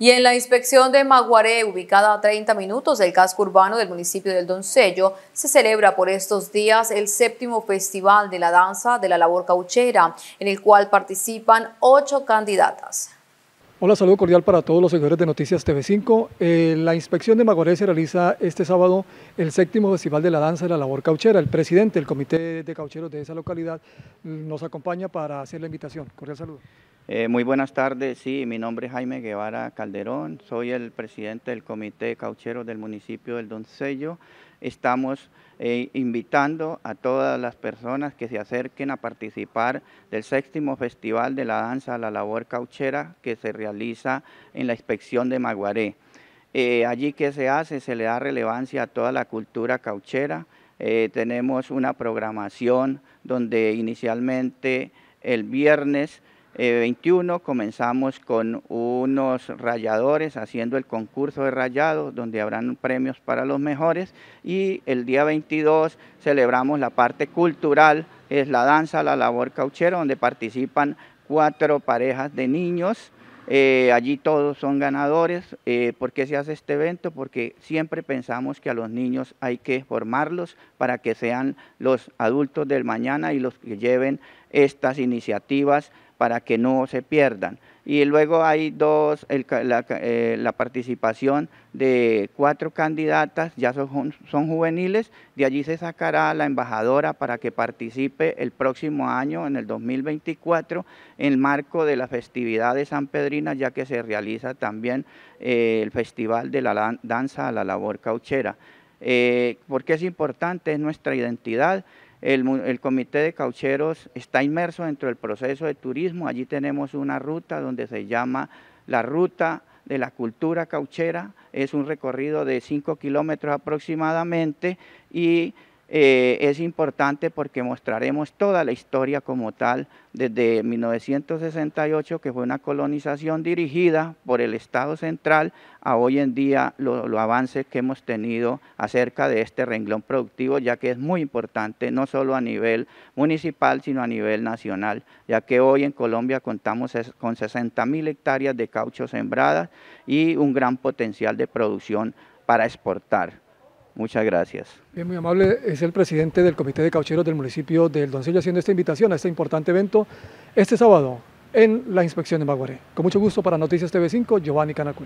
Y en la inspección de Maguaré, ubicada a 30 minutos del casco urbano del municipio del Doncello, se celebra por estos días el séptimo Festival de la Danza de la Labor Cauchera, en el cual participan ocho candidatas. Hola, saludo cordial para todos los seguidores de Noticias TV5. Eh, la inspección de Maguaré se realiza este sábado el séptimo Festival de la Danza de la Labor Cauchera. El presidente del Comité de Caucheros de esa localidad nos acompaña para hacer la invitación. Cordial saludo. Eh, muy buenas tardes, sí, mi nombre es Jaime Guevara Calderón, soy el presidente del Comité Cauchero del municipio del Doncello. Estamos eh, invitando a todas las personas que se acerquen a participar del séptimo Festival de la Danza a la Labor Cauchera que se realiza en la inspección de Maguaré. Eh, allí que se hace, se le da relevancia a toda la cultura cauchera. tenemos una programación donde inicialmente el viernes 21 eh, comenzamos con unos rayadores haciendo el concurso de rayado donde habrán premios para los mejores y el día 22 celebramos la parte cultural, es la danza, la labor cauchera donde participan cuatro parejas de niños. Eh, allí todos son ganadores. Eh, ¿Por qué se hace este evento? Porque siempre pensamos que a los niños hay que formarlos para que sean los adultos del mañana y los que lleven estas iniciativas para que no se pierdan. Y luego hay dos, eh, la, participación de cuatro candidatas, ya son, son juveniles, de allí se sacará la embajadora para que participe el próximo año, en el 2024, en el marco de la festividad de San Pedrina, ya que se realiza también eh, el Festival de la Danza a la Labor Cauchera. Eh, porque es importante, es nuestra identidad el, comité de caucheros está inmerso dentro del proceso de turismo. Allí tenemos una ruta donde se llama la ruta de la cultura cauchera. Es un recorrido de 5 kilómetros aproximadamente y eh, es importante porque mostraremos toda la historia como tal desde 1968, que fue una colonización dirigida por el Estado central, a hoy en día los avances que hemos tenido acerca de este renglón productivo, ya que es muy importante, no solo a nivel municipal, sino a nivel nacional, ya que hoy en Colombia contamos con 60 mil hectáreas de caucho sembradas y un gran potencial de producción para exportar. Muchas gracias. Bien, muy amable. Es el presidente del Comité de Caucheros del municipio del Doncello haciendo esta invitación a este importante evento este sábado en la inspección de Maguaré. Con mucho gusto para Noticias TV5, Giovanni Canacu.